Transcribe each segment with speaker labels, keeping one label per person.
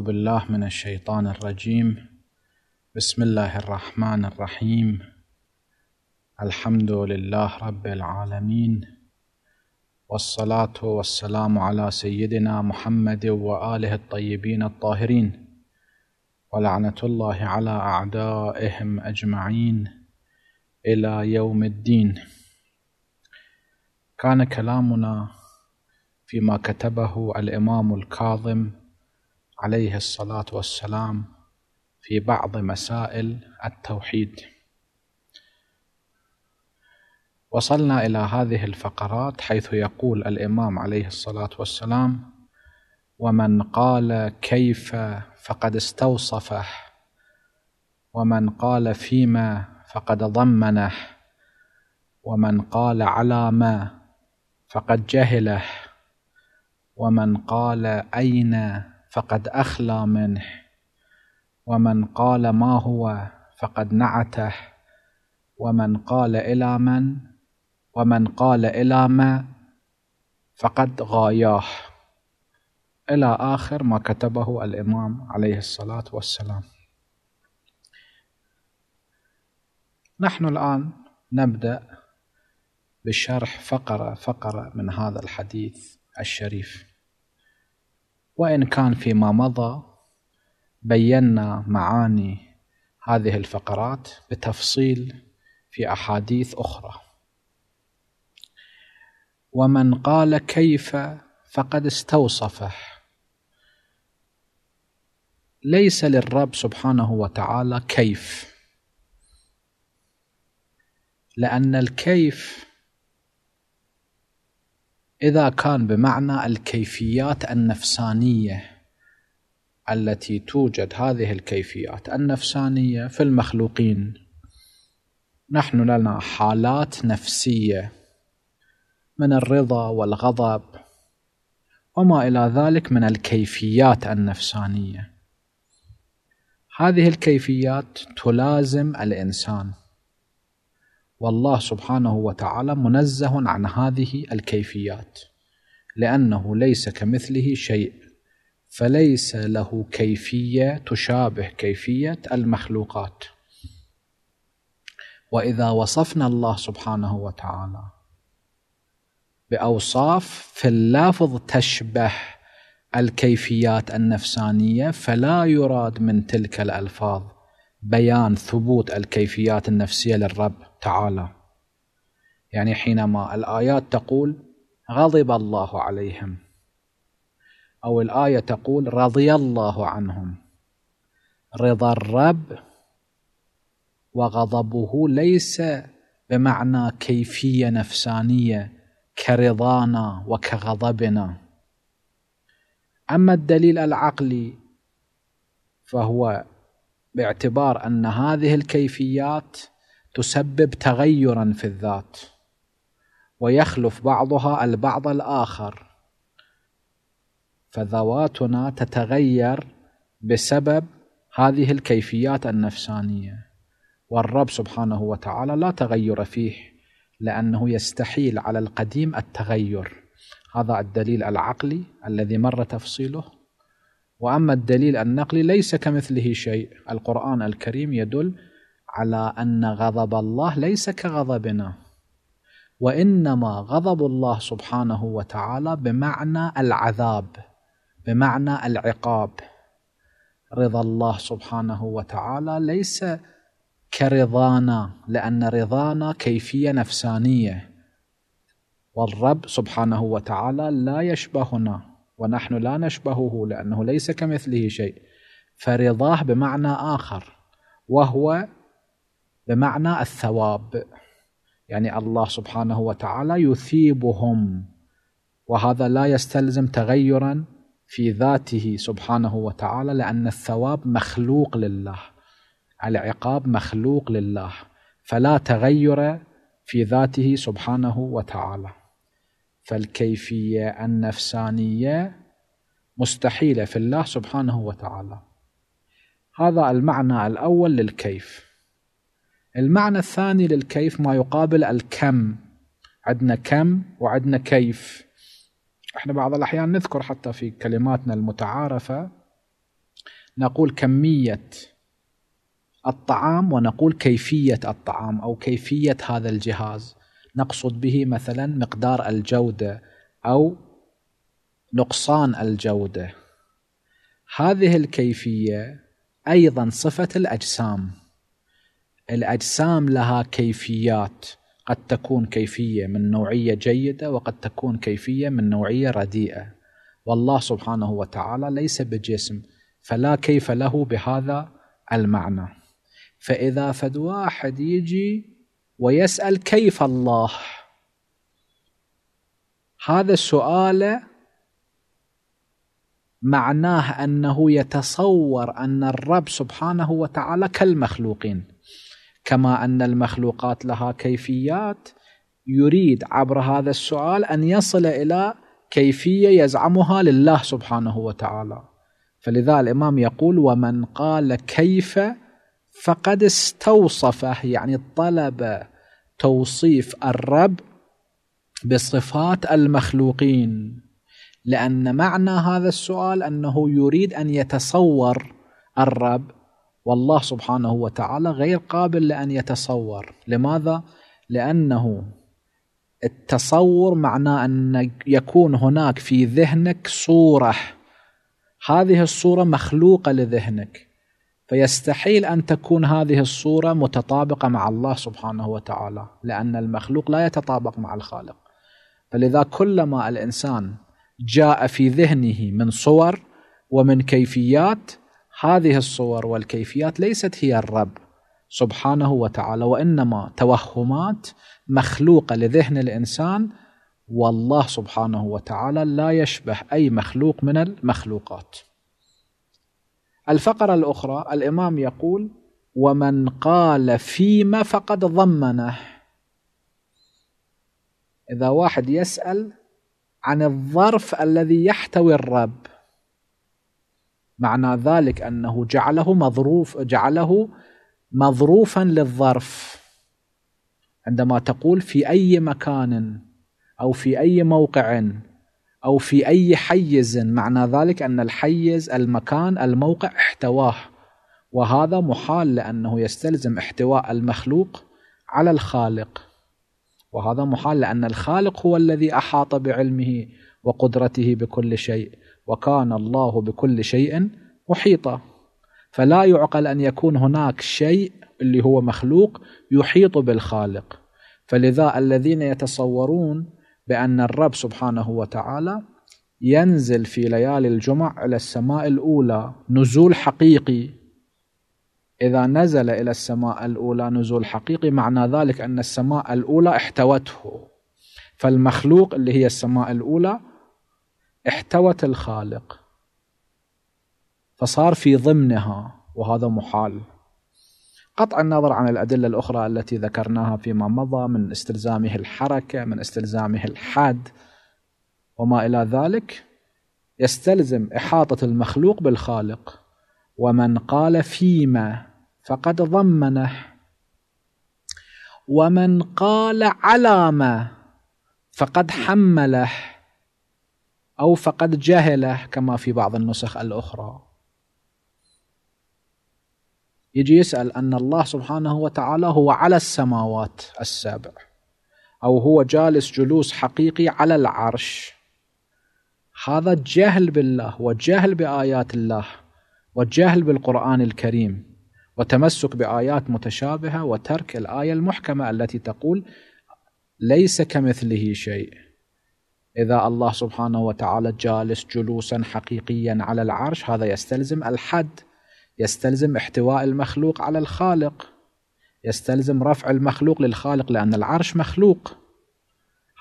Speaker 1: بالله من الشيطان الرجيم بسم الله الرحمن الرحيم الحمد لله رب العالمين والصلاة والسلام على سيدنا محمد وآله الطيبين الطاهرين ولعنة الله على أعدائهم أجمعين إلى يوم الدين كان كلامنا فيما كتبه الإمام الكاظم عليه الصلاة والسلام في بعض مسائل التوحيد وصلنا إلى هذه الفقرات حيث يقول الإمام عليه الصلاة والسلام ومن قال كيف فقد استوصفه ومن قال فيما فقد ضمنه ومن قال على ما فقد جهله ومن قال أين فقد أخلى منه ومن قال ما هو فقد نعته ومن قال إلى من ومن قال إلى ما فقد غاياه إلى آخر ما كتبه الإمام عليه الصلاة والسلام نحن الآن نبدأ بشرح فقرة فقرة من هذا الحديث الشريف وإن كان فيما مضى بينا معاني هذه الفقرات بتفصيل في أحاديث أخرى ومن قال كيف فقد استوصفه ليس للرب سبحانه وتعالى كيف لأن الكيف إذا كان بمعنى الكيفيات النفسانية التي توجد هذه الكيفيات النفسانية في المخلوقين نحن لنا حالات نفسية من الرضا والغضب وما إلى ذلك من الكيفيات النفسانية هذه الكيفيات تلازم الإنسان والله سبحانه وتعالى منزه عن هذه الكيفيات لأنه ليس كمثله شيء فليس له كيفية تشابه كيفية المخلوقات وإذا وصفنا الله سبحانه وتعالى بأوصاف في اللافظ تشبه الكيفيات النفسانية فلا يراد من تلك الألفاظ بيان ثبوت الكيفيات النفسيه للرب تعالى يعني حينما الايات تقول غضب الله عليهم او الايه تقول رضي الله عنهم رضا الرب وغضبه ليس بمعنى كيفيه نفسانيه كرضانا وكغضبنا اما الدليل العقلي فهو باعتبار ان هذه الكيفيات تسبب تغيرا في الذات ويخلف بعضها البعض الاخر فذواتنا تتغير بسبب هذه الكيفيات النفسانيه والرب سبحانه وتعالى لا تغير فيه لانه يستحيل على القديم التغير هذا الدليل العقلي الذي مر تفصيله وأما الدليل النقلي ليس كمثله شيء القرآن الكريم يدل على أن غضب الله ليس كغضبنا وإنما غضب الله سبحانه وتعالى بمعنى العذاب بمعنى العقاب رضا الله سبحانه وتعالى ليس كرضانا لأن رضانا كيفية نفسانية والرب سبحانه وتعالى لا يشبهنا ونحن لا نشبهه لأنه ليس كمثله شيء فرضاه بمعنى آخر وهو بمعنى الثواب يعني الله سبحانه وتعالى يثيبهم وهذا لا يستلزم تغيرا في ذاته سبحانه وتعالى لأن الثواب مخلوق لله العقاب مخلوق لله فلا تغير في ذاته سبحانه وتعالى فالكيفية النفسانية مستحيلة في الله سبحانه وتعالى هذا المعنى الأول للكيف المعنى الثاني للكيف ما يقابل الكم عندنا كم وعندنا كيف احنا بعض الأحيان نذكر حتى في كلماتنا المتعارفة نقول كمية الطعام ونقول كيفية الطعام أو كيفية هذا الجهاز نقصد به مثلا مقدار الجودة أو نقصان الجودة هذه الكيفية أيضا صفة الأجسام الأجسام لها كيفيات قد تكون كيفية من نوعية جيدة وقد تكون كيفية من نوعية رديئة والله سبحانه وتعالى ليس بجسم فلا كيف له بهذا المعنى فإذا فد واحد يجي ويسأل كيف الله هذا السؤال معناه أنه يتصور أن الرب سبحانه وتعالى كالمخلوقين كما أن المخلوقات لها كيفيات يريد عبر هذا السؤال أن يصل إلى كيفية يزعمها لله سبحانه وتعالى فلذا الإمام يقول ومن قال كيف فقد استوصفه يعني طلب توصيف الرب بصفات المخلوقين لأن معنى هذا السؤال أنه يريد أن يتصور الرب والله سبحانه وتعالى غير قابل لأن يتصور لماذا؟ لأنه التصور معناه أن يكون هناك في ذهنك صورة هذه الصورة مخلوقة لذهنك فيستحيل ان تكون هذه الصوره متطابقه مع الله سبحانه وتعالى لان المخلوق لا يتطابق مع الخالق فلذا كلما الانسان جاء في ذهنه من صور ومن كيفيات هذه الصور والكيفيات ليست هي الرب سبحانه وتعالى وانما توهمات مخلوقه لذهن الانسان والله سبحانه وتعالى لا يشبه اي مخلوق من المخلوقات الفقرة الأخرى الإمام يقول ومن قال فيما فقد ضمنه إذا واحد يسأل عن الظرف الذي يحتوي الرب معنى ذلك أنه جعله مظروف جعله مظروفا للظرف عندما تقول في أي مكان أو في أي موقع أو في أي حيز معنى ذلك أن الحيز المكان الموقع احتواه وهذا محال لأنه يستلزم احتواء المخلوق على الخالق وهذا محال لأن الخالق هو الذي أحاط بعلمه وقدرته بكل شيء وكان الله بكل شيء محيطا فلا يعقل أن يكون هناك شيء اللي هو مخلوق يحيط بالخالق فلذا الذين يتصورون بأن الرب سبحانه وتعالى ينزل في ليالي الجمع إلى السماء الأولى نزول حقيقي إذا نزل إلى السماء الأولى نزول حقيقي معنى ذلك أن السماء الأولى احتوته فالمخلوق اللي هي السماء الأولى احتوت الخالق فصار في ضمنها وهذا محال قطع النظر عن الأدلة الأخرى التي ذكرناها فيما مضى من استلزامه الحركة من استلزامه الحاد وما إلى ذلك يستلزم إحاطة المخلوق بالخالق ومن قال فيما فقد ضمنه ومن قال على ما فقد حمله أو فقد جهله كما في بعض النسخ الأخرى يجي يسأل أن الله سبحانه وتعالى هو على السماوات السبع أو هو جالس جلوس حقيقي على العرش هذا جهل بالله وجهل بآيات الله وجهل بالقرآن الكريم وتمسك بآيات متشابهة وترك الآية المحكمة التي تقول ليس كمثله شيء إذا الله سبحانه وتعالى جالس جلوسا حقيقيا على العرش هذا يستلزم الحد يستلزم احتواء المخلوق على الخالق يستلزم رفع المخلوق للخالق لأن العرش مخلوق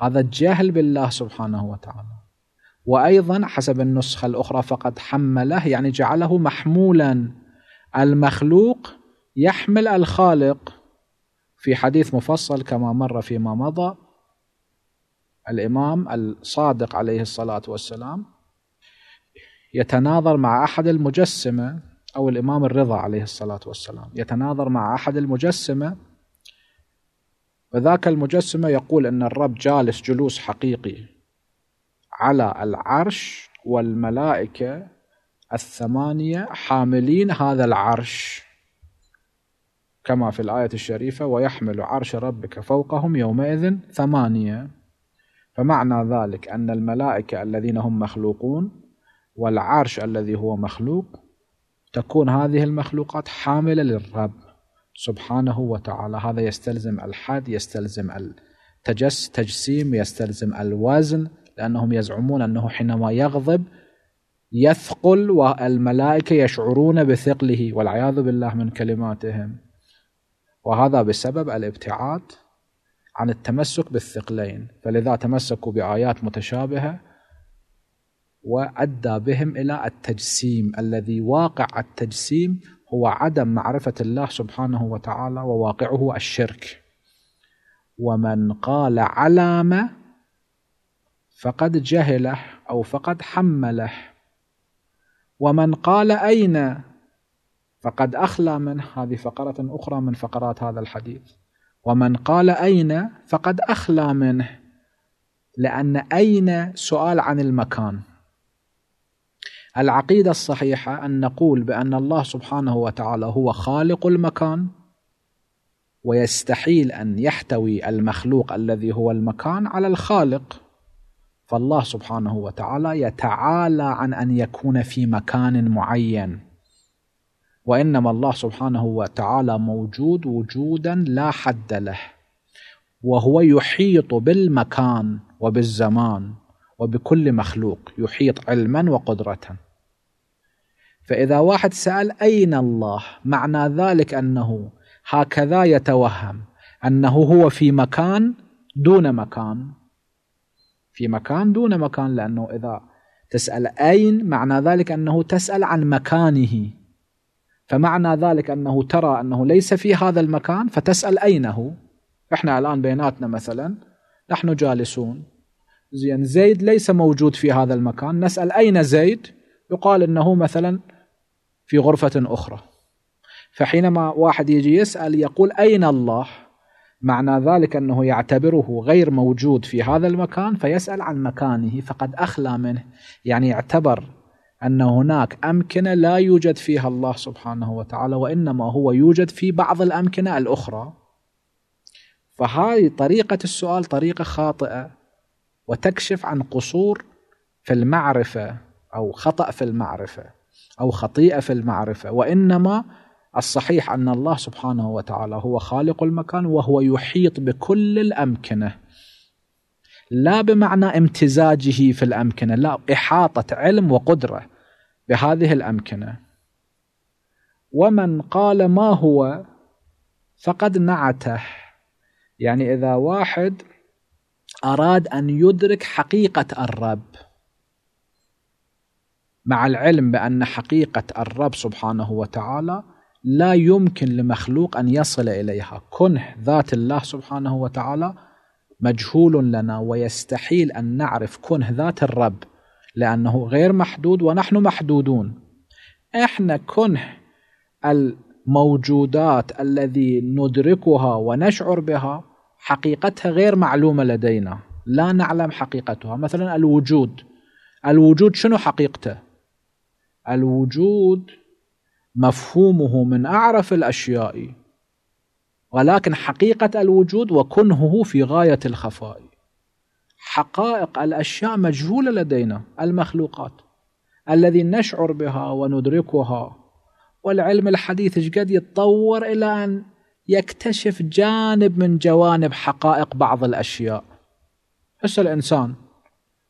Speaker 1: هذا الجهل بالله سبحانه وتعالى وأيضا حسب النسخة الأخرى فقد حمله يعني جعله محمولا المخلوق يحمل الخالق في حديث مفصل كما مر فيما مضى الإمام الصادق عليه الصلاة والسلام يتناظر مع أحد المجسمة أو الإمام الرضا عليه الصلاة والسلام يتناظر مع أحد المجسمة وذاك المجسمة يقول أن الرب جالس جلوس حقيقي على العرش والملائكة الثمانية حاملين هذا العرش كما في الآية الشريفة ويحمل عرش ربك فوقهم يومئذ ثمانية فمعنى ذلك أن الملائكة الذين هم مخلوقون والعرش الذي هو مخلوق تكون هذه المخلوقات حاملة للرب سبحانه وتعالى هذا يستلزم الحد يستلزم التجس تجسيم يستلزم الوزن لأنهم يزعمون أنه حينما يغضب يثقل والملائكة يشعرون بثقله والعياذ بالله من كلماتهم وهذا بسبب الابتعاد عن التمسك بالثقلين فلذا تمسكوا بآيات متشابهة وادى بهم الى التجسيم الذي واقع التجسيم هو عدم معرفه الله سبحانه وتعالى وواقعه الشرك ومن قال علامه فقد جهله او فقد حمله ومن قال اين فقد اخلى منه هذه فقره اخرى من فقرات هذا الحديث ومن قال اين فقد اخلى منه لان اين سؤال عن المكان العقيدة الصحيحة أن نقول بأن الله سبحانه وتعالى هو خالق المكان ويستحيل أن يحتوي المخلوق الذي هو المكان على الخالق فالله سبحانه وتعالى يتعالى عن أن يكون في مكان معين وإنما الله سبحانه وتعالى موجود وجودا لا حد له وهو يحيط بالمكان وبالزمان وبكل مخلوق يحيط علما وقدره فإذا واحد سأل أين الله معنى ذلك أنه هكذا يتوهم أنه هو في مكان دون مكان في مكان دون مكان لأنه إذا تسأل أين معنى ذلك أنه تسأل عن مكانه فمعنى ذلك أنه ترى أنه ليس في هذا المكان فتسأل أين هو إحنا الآن بيناتنا مثلا نحن جالسون زين زيد ليس موجود في هذا المكان نسأل أين زيد يقال أنه مثلا في غرفة أخرى فحينما واحد يجي يسأل يقول أين الله معنى ذلك أنه يعتبره غير موجود في هذا المكان فيسأل عن مكانه فقد أخلى منه يعني اعتبر أن هناك أمكنة لا يوجد فيها الله سبحانه وتعالى وإنما هو يوجد في بعض الأمكنة الأخرى فهذه طريقة السؤال طريقة خاطئة وتكشف عن قصور في المعرفة أو خطأ في المعرفة أو خطيئة في المعرفة وإنما الصحيح أن الله سبحانه وتعالى هو خالق المكان وهو يحيط بكل الأمكنة لا بمعنى امتزاجه في الأمكنة لا إحاطة علم وقدرة بهذه الأمكنة ومن قال ما هو فقد نعته يعني إذا واحد أراد أن يدرك حقيقة الرب مع العلم بأن حقيقة الرب سبحانه وتعالى لا يمكن لمخلوق أن يصل إليها كنه ذات الله سبحانه وتعالى مجهول لنا ويستحيل أن نعرف كنه ذات الرب لأنه غير محدود ونحن محدودون إحنا كنه الموجودات الذي ندركها ونشعر بها حقيقتها غير معلومة لدينا لا نعلم حقيقتها مثلا الوجود الوجود شنو حقيقته الوجود مفهومه من أعرف الأشياء ولكن حقيقة الوجود وكنهه في غاية الخفاء حقائق الأشياء مجهولة لدينا المخلوقات الذي نشعر بها وندركها والعلم الحديث قد يتطور إلى أن يكتشف جانب من جوانب حقائق بعض الأشياء هسه الإنسان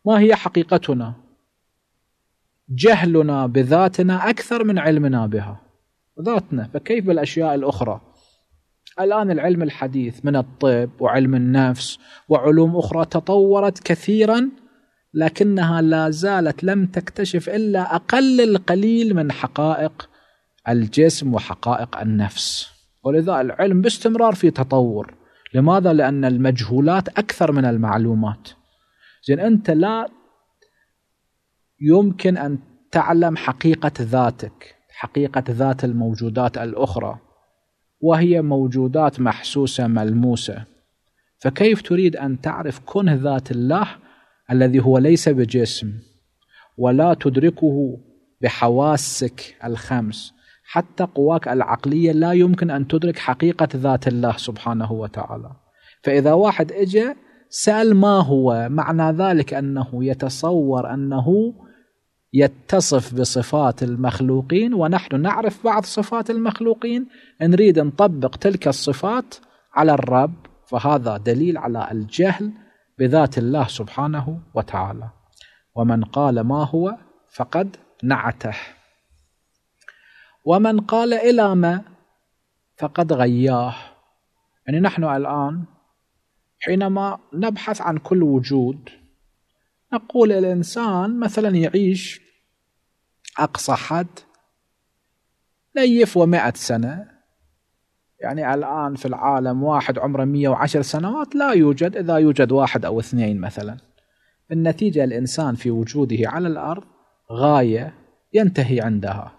Speaker 1: ما هي حقيقتنا جهلنا بذاتنا أكثر من علمنا بها ذاتنا فكيف بالأشياء الأخرى الآن العلم الحديث من الطب وعلم النفس وعلوم أخرى تطورت كثيرا لكنها لا زالت لم تكتشف إلا أقل القليل من حقائق الجسم وحقائق النفس ولذا العلم باستمرار في تطور لماذا؟ لأن المجهولات أكثر من المعلومات زين أنت لا يمكن أن تعلم حقيقة ذاتك حقيقة ذات الموجودات الأخرى وهي موجودات محسوسة ملموسة فكيف تريد أن تعرف كنه ذات الله الذي هو ليس بجسم ولا تدركه بحواسك الخمس حتى قواك العقلية لا يمكن أن تدرك حقيقة ذات الله سبحانه وتعالى فإذا واحد إجا سأل ما هو معنى ذلك أنه يتصور أنه يتصف بصفات المخلوقين ونحن نعرف بعض صفات المخلوقين نريد نطبق تلك الصفات على الرب فهذا دليل على الجهل بذات الله سبحانه وتعالى ومن قال ما هو فقد نعته ومن قال إلى ما فقد غياه يعني نحن الآن حينما نبحث عن كل وجود نقول الإنسان مثلا يعيش أقصى حد نيف ومائة سنة يعني الآن في العالم واحد عمره مية وعشر سنوات لا يوجد إذا يوجد واحد أو اثنين مثلا النتيجة الإنسان في وجوده على الأرض غاية ينتهي عندها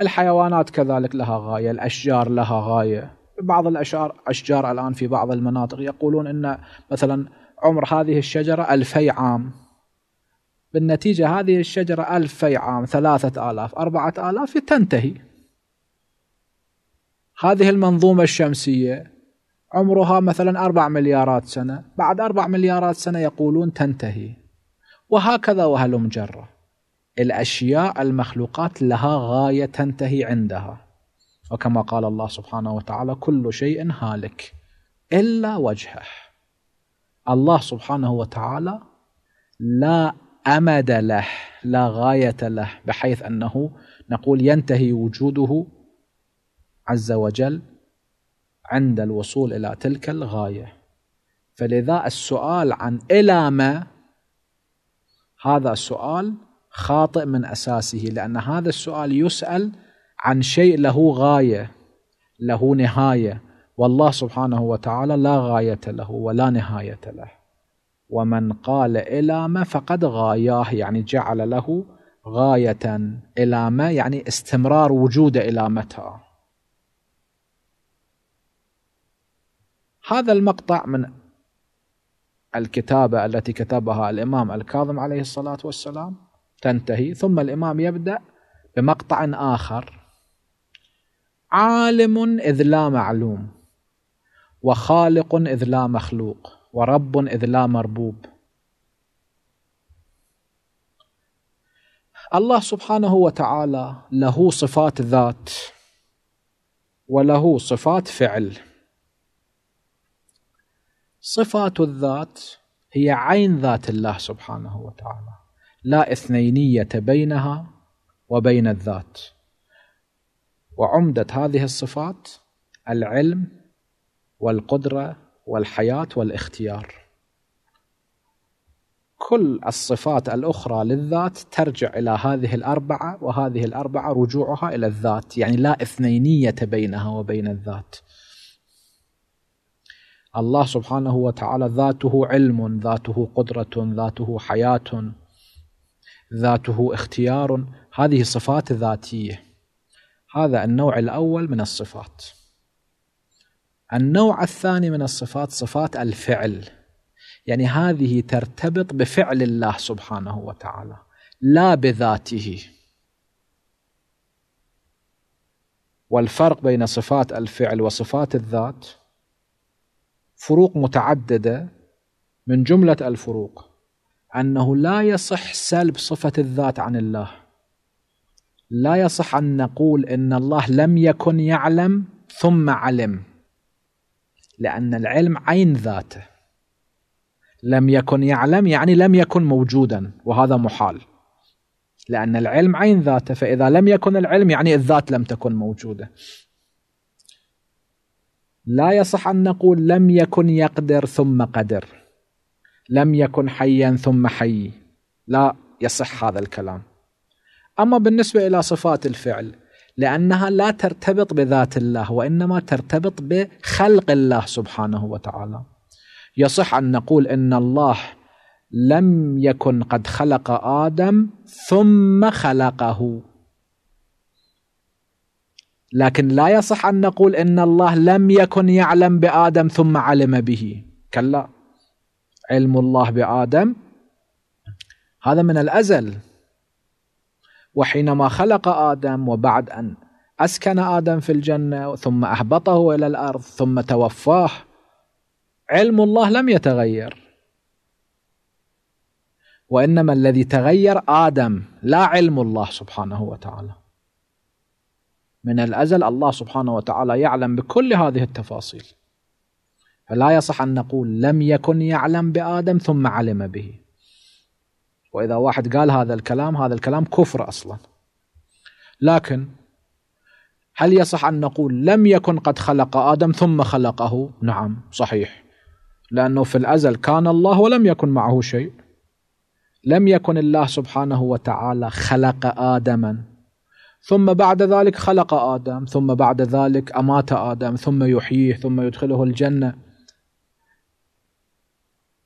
Speaker 1: الحيوانات كذلك لها غاية الأشجار لها غاية بعض الأشجار أشجار الآن في بعض المناطق يقولون أن مثلا عمر هذه الشجرة ألفي عام بالنتيجة هذه الشجرة ألفي عام ثلاثة آلاف أربعة آلاف تنتهي هذه المنظومة الشمسية عمرها مثلا أربع مليارات سنة بعد أربع مليارات سنة يقولون تنتهي وهكذا وهلم مجرة الأشياء المخلوقات لها غاية تنتهي عندها وكما قال الله سبحانه وتعالى كل شيء هالك إلا وجهه الله سبحانه وتعالى لا امد له لا غايه له بحيث انه نقول ينتهي وجوده عز وجل عند الوصول الى تلك الغايه فلذا السؤال عن الى ما هذا سؤال خاطئ من اساسه لان هذا السؤال يسال عن شيء له غايه له نهايه والله سبحانه وتعالى لا غاية له ولا نهاية له ومن قال إلى ما فقد غاياه يعني جعل له غاية إلى ما يعني استمرار وجوده إلى متى هذا المقطع من الكتابة التي كتبها الإمام الكاظم عليه الصلاة والسلام تنتهي ثم الإمام يبدأ بمقطع آخر عالم إذ لا معلوم وخالق إذ لا مخلوق ورب إذ لا مربوب الله سبحانه وتعالى له صفات ذات وله صفات فعل صفات الذات هي عين ذات الله سبحانه وتعالى لا اثنينيه بينها وبين الذات وعمده هذه الصفات العلم والقدرة والحياة والاختيار كل الصفات الأخرى للذات ترجع إلى هذه الأربعة وهذه الأربعة رجوعها إلى الذات يعني لا إثنينية بينها وبين الذات الله سبحانه وتعالى ذاته علم ذاته قدرة ذاته حياة ذاته اختيار هذه صفات ذاتية هذا النوع الأول من الصفات النوع الثاني من الصفات صفات الفعل يعني هذه ترتبط بفعل الله سبحانه وتعالى لا بذاته والفرق بين صفات الفعل وصفات الذات فروق متعدده من جمله الفروق انه لا يصح سلب صفه الذات عن الله لا يصح ان نقول ان الله لم يكن يعلم ثم علم لأن العلم عين ذاته لم يكن يعلم يعني لم يكن موجودا وهذا محال لأن العلم عين ذاته فإذا لم يكن العلم يعني الذات لم تكن موجودة لا يصح أن نقول لم يكن يقدر ثم قدر لم يكن حيا ثم حي لا يصح هذا الكلام أما بالنسبة إلى صفات الفعل لأنها لا ترتبط بذات الله وإنما ترتبط بخلق الله سبحانه وتعالى يصح أن نقول إن الله لم يكن قد خلق آدم ثم خلقه لكن لا يصح أن نقول إن الله لم يكن يعلم بآدم ثم علم به كلا علم الله بآدم هذا من الأزل وحينما خلق ادم وبعد ان اسكن ادم في الجنه ثم اهبطه الى الارض ثم توفاه علم الله لم يتغير وانما الذي تغير ادم لا علم الله سبحانه وتعالى من الازل الله سبحانه وتعالى يعلم بكل هذه التفاصيل فلا يصح ان نقول لم يكن يعلم بادم ثم علم به واذا واحد قال هذا الكلام هذا الكلام كفر اصلا لكن هل يصح ان نقول لم يكن قد خلق ادم ثم خلقه نعم صحيح لانه في الازل كان الله ولم يكن معه شيء لم يكن الله سبحانه وتعالى خلق ادما ثم بعد ذلك خلق ادم ثم بعد ذلك امات ادم ثم يحييه ثم يدخله الجنه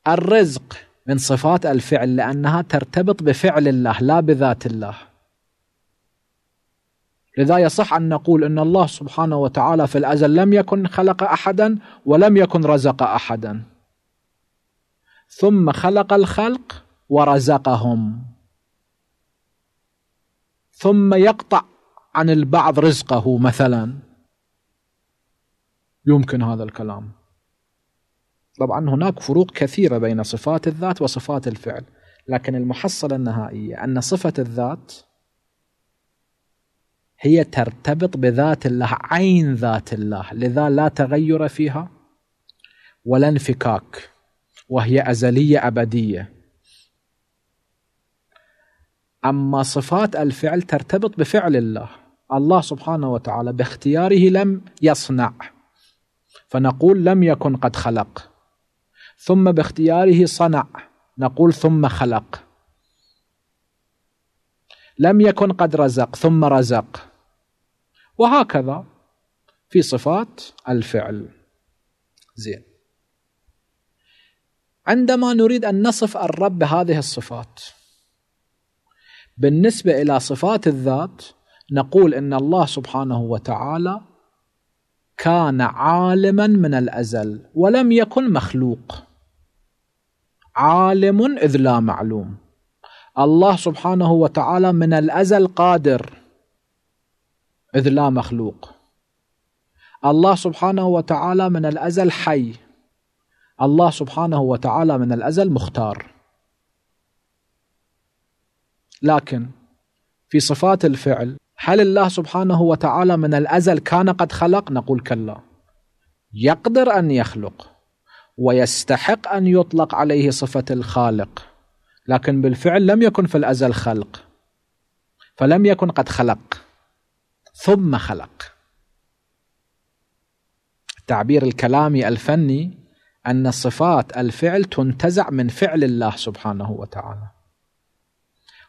Speaker 1: الرزق من صفات الفعل لأنها ترتبط بفعل الله لا بذات الله لذا يصح أن نقول أن الله سبحانه وتعالى في الأزل لم يكن خلق أحدا ولم يكن رزق أحدا ثم خلق الخلق ورزقهم ثم يقطع عن البعض رزقه مثلا يمكن هذا الكلام طبعا هناك فروق كثيرة بين صفات الذات وصفات الفعل لكن المحصلة النهائية أن صفة الذات هي ترتبط بذات الله عين ذات الله لذا لا تغير فيها ولا انفكاك وهي أزلية أبدية أما صفات الفعل ترتبط بفعل الله الله سبحانه وتعالى باختياره لم يصنع فنقول لم يكن قد خلق ثم باختياره صنع نقول ثم خلق لم يكن قد رزق ثم رزق وهكذا في صفات الفعل زين عندما نريد ان نصف الرب بهذه الصفات بالنسبه الى صفات الذات نقول ان الله سبحانه وتعالى كان عالما من الازل ولم يكن مخلوق عالم إذ لا معلوم الله سبحانه وتعالى من الأزل قادر إذ لا مخلوق الله سبحانه وتعالى من الأزل حي الله سبحانه وتعالى من الأزل مختار لكن في صفات الفعل هل الله سبحانه وتعالى من الأزل كان قد خلق؟ نقول كلا يقدر أن يخلق ويستحق ان يطلق عليه صفه الخالق لكن بالفعل لم يكن في الازل خلق فلم يكن قد خلق ثم خلق التعبير الكلامي الفني ان صفات الفعل تنتزع من فعل الله سبحانه وتعالى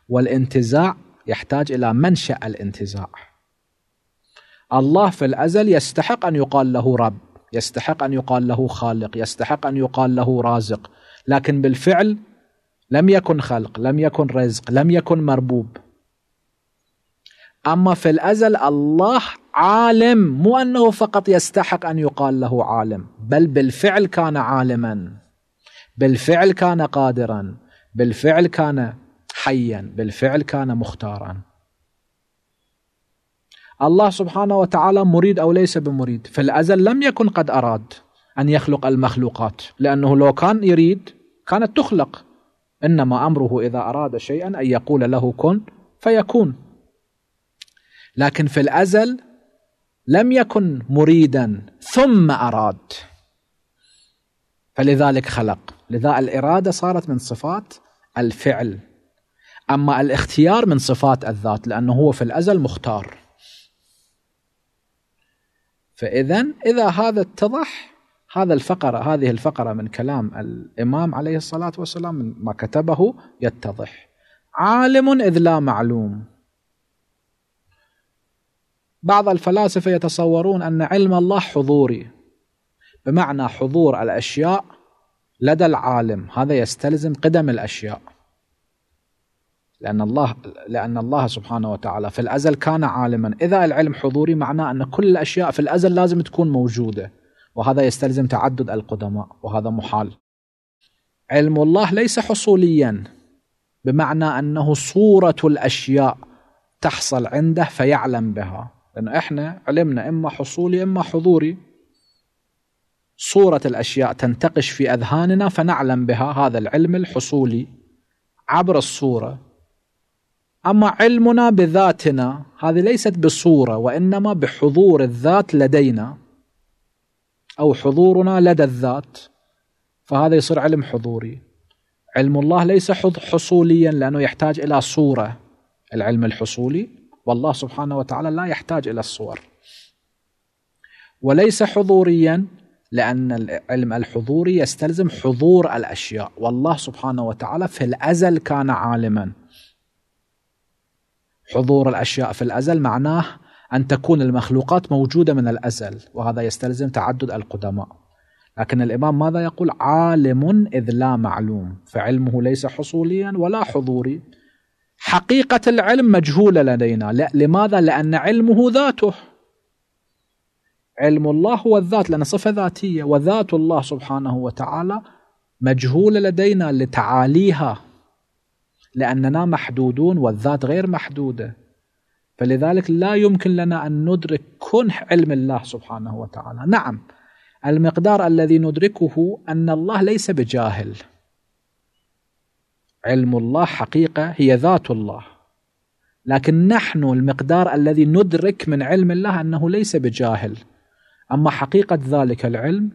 Speaker 1: والانتزاع يحتاج الى منشا الانتزاع الله في الازل يستحق ان يقال له رب يستحق أن يقال له خالق يستحق أن يقال له رازق لكن بالفعل لم يكن خلق لم يكن رزق لم يكن مربوب أما في الأزل الله عالم مو أنه فقط يستحق أن يقال له عالم بل بالفعل كان عالما بالفعل كان قادرا بالفعل كان حيا بالفعل كان مختارا الله سبحانه وتعالى مريد أو ليس بمريد في الأزل لم يكن قد أراد أن يخلق المخلوقات لأنه لو كان يريد كانت تخلق إنما أمره إذا أراد شيئا أن يقول له كن فيكون لكن في الأزل لم يكن مريدا ثم أراد فلذلك خلق لذا الإرادة صارت من صفات الفعل أما الاختيار من صفات الذات لأنه هو في الأزل مختار فإذا إذا هذا اتضح هذا الفقرة هذه الفقرة من كلام الإمام عليه الصلاة والسلام ما كتبه يتضح عالم إذ لا معلوم بعض الفلاسفة يتصورون أن علم الله حضوري بمعنى حضور الأشياء لدى العالم هذا يستلزم قدم الأشياء لأن الله لأن الله سبحانه وتعالى في الأزل كان عالما إذا العلم حضوري معناه أن كل الأشياء في الأزل لازم تكون موجودة وهذا يستلزم تعدد القدماء وهذا محال علم الله ليس حصوليا بمعنى أنه صورة الأشياء تحصل عنده فيعلم بها لأن إحنا علمنا إما حصولي إما حضوري صورة الأشياء تنتقش في أذهاننا فنعلم بها هذا العلم الحصولي عبر الصورة أما علمنا بذاتنا هذه ليست بصورة وإنما بحضور الذات لدينا أو حضورنا لدى الذات فهذا يصير علم حضوري علم الله ليس حصوليا لأنه يحتاج إلى صورة العلم الحصولي والله سبحانه وتعالى لا يحتاج إلى الصور وليس حضوريا لأن العلم الحضوري يستلزم حضور الأشياء والله سبحانه وتعالى في الأزل كان عالما حضور الأشياء في الأزل معناه أن تكون المخلوقات موجودة من الأزل وهذا يستلزم تعدد القدماء لكن الإمام ماذا يقول عالم إذ لا معلوم فعلمه ليس حصوليا ولا حضوري حقيقة العلم مجهولة لدينا لماذا؟ لأن علمه ذاته علم الله هو الذات لان صفة ذاتية وذات الله سبحانه وتعالى مجهولة لدينا لتعاليها لأننا محدودون والذات غير محدودة فلذلك لا يمكن لنا أن ندرك كنح علم الله سبحانه وتعالى نعم المقدار الذي ندركه أن الله ليس بجاهل علم الله حقيقة هي ذات الله لكن نحن المقدار الذي ندرك من علم الله أنه ليس بجاهل أما حقيقة ذلك العلم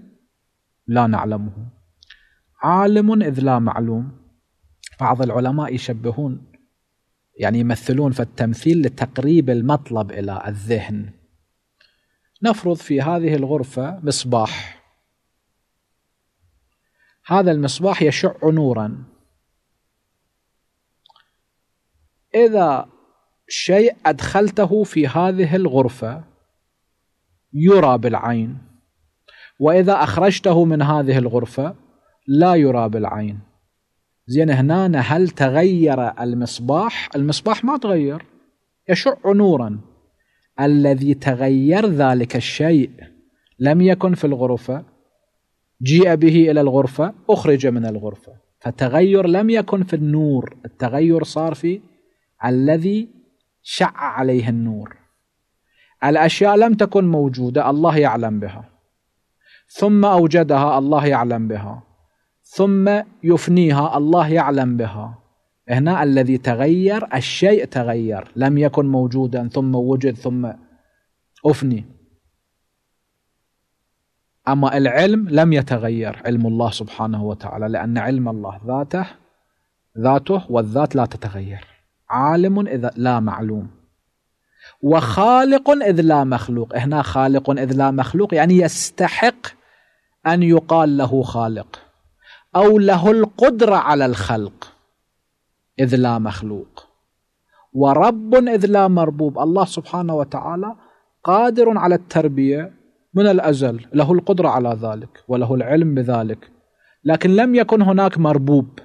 Speaker 1: لا نعلمه عالم إذ لا معلوم بعض العلماء يشبهون يعني يمثلون في التمثيل لتقريب المطلب إلى الذهن نفرض في هذه الغرفة مصباح هذا المصباح يشع نورا إذا شيء أدخلته في هذه الغرفة يرى بالعين وإذا أخرجته من هذه الغرفة لا يرى بالعين زين هنا هل تغير المصباح المصباح ما تغير يشع نورا الذي تغير ذلك الشيء لم يكن في الغرفة جيء به إلى الغرفة أخرج من الغرفة فالتغير لم يكن في النور التغير صار في الذي شع عليه النور الأشياء لم تكن موجودة الله يعلم بها ثم أوجدها الله يعلم بها ثم يفنيها الله يعلم بها هنا الذي تغير الشيء تغير لم يكن موجودا ثم وجد ثم أفني أما العلم لم يتغير علم الله سبحانه وتعالى لأن علم الله ذاته ذاته والذات لا تتغير عالم إذا لا معلوم وخالق إذ لا مخلوق هنا خالق إذ لا مخلوق يعني يستحق أن يقال له خالق أو له القدرة على الخلق إذ لا مخلوق ورب إذ لا مربوب الله سبحانه وتعالى قادر على التربية من الأزل له القدرة على ذلك وله العلم بذلك لكن لم يكن هناك مربوب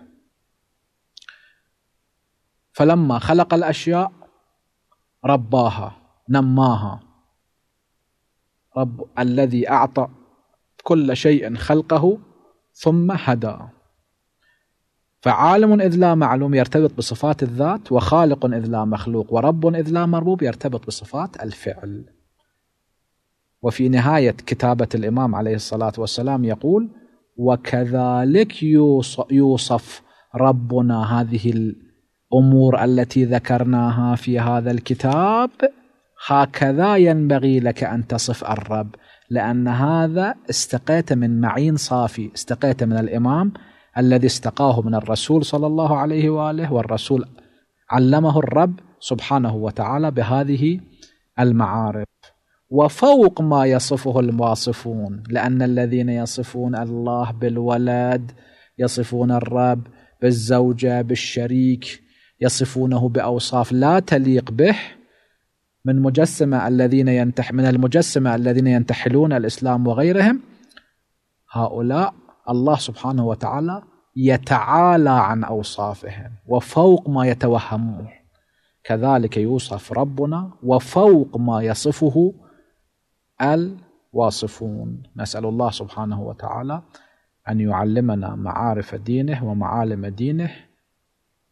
Speaker 1: فلما خلق الأشياء رباها نماها رب الذي أعطى كل شيء خلقه ثم هدى فعالم إذ لا معلوم يرتبط بصفات الذات وخالق إذ لا مخلوق ورب إذ لا مربوب يرتبط بصفات الفعل وفي نهاية كتابة الإمام عليه الصلاة والسلام يقول وكذلك يوصف ربنا هذه الأمور التي ذكرناها في هذا الكتاب هكذا ينبغي لك أن تصف الرب لأن هذا استقيت من معين صافي استقيت من الإمام الذي استقاه من الرسول صلى الله عليه وآله والرسول علمه الرب سبحانه وتعالى بهذه المعارف وفوق ما يصفه الواصفون لأن الذين يصفون الله بالولد يصفون الرب بالزوجة بالشريك يصفونه بأوصاف لا تليق به من مجسمة الذين ينتح من المجسمة الذين ينتحلون الإسلام وغيرهم هؤلاء الله سبحانه وتعالى يتعالى عن أوصافهم وفوق ما يتوهمون كذلك يوصف ربنا وفوق ما يصفه الواصفون نسأل الله سبحانه وتعالى أن يعلمنا معارف دينه ومعالم دينه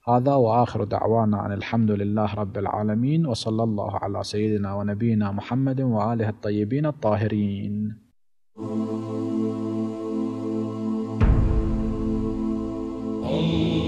Speaker 1: هذا وآخر دعوانا أن الحمد لله رب العالمين وصلى الله على سيدنا ونبينا محمد وآله الطيبين الطاهرين Oh